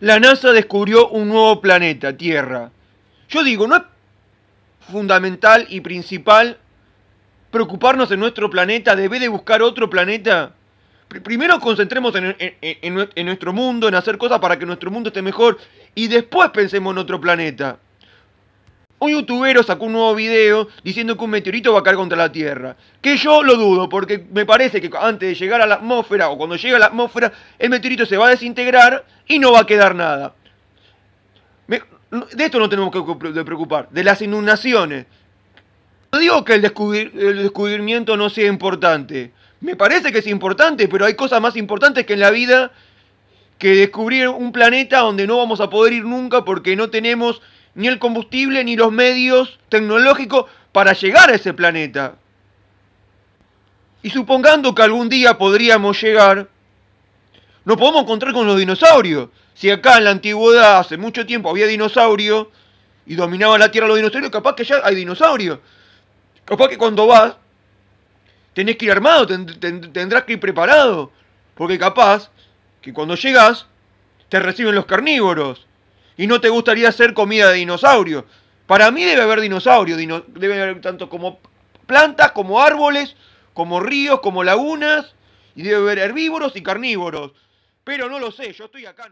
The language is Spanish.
la NASA descubrió un nuevo planeta, Tierra. Yo digo, ¿no es fundamental y principal preocuparnos en nuestro planeta? ¿Debe de buscar otro planeta? primero concentremos en, en, nuestro mundo, en hacer cosas para que nuestro mundo esté mejor y después pensemos en otro planeta. Un youtubero sacó un nuevo video diciendo que un meteorito va a caer contra la Tierra. Que yo lo dudo, porque me parece que antes de llegar a la atmósfera o cuando llega a la atmósfera, el meteorito se va a desintegrar y no va a quedar nada. de esto no tenemos que preocupar, de las inundaciones. No digo que el descubrimiento no sea importante. Me parece que es importante, pero hay cosas más importantes que en la vida que descubrir un planeta donde no vamos a poder ir nunca porque no tenemos ni el combustible, ni los medios tecnológicos para llegar a ese planeta. Y supongando que algún día podríamos llegar, nos podemos encontrar con los dinosaurios. Si acá en la antigüedad, hace mucho tiempo, había dinosaurios y dominaban la Tierra los dinosaurios, capaz que ya hay dinosaurios. Capaz que cuando vas, tenés que ir armado, tendrás que ir preparado. Porque capaz que cuando llegas, te reciben los carnívoros y no te gustaría hacer comida de dinosaurio. Para mí debe haber dinosaurios, debe haber tanto como plantas, como árboles, como ríos, como lagunas, y debe haber herbívoros y carnívoros. Pero no lo sé, yo estoy acá.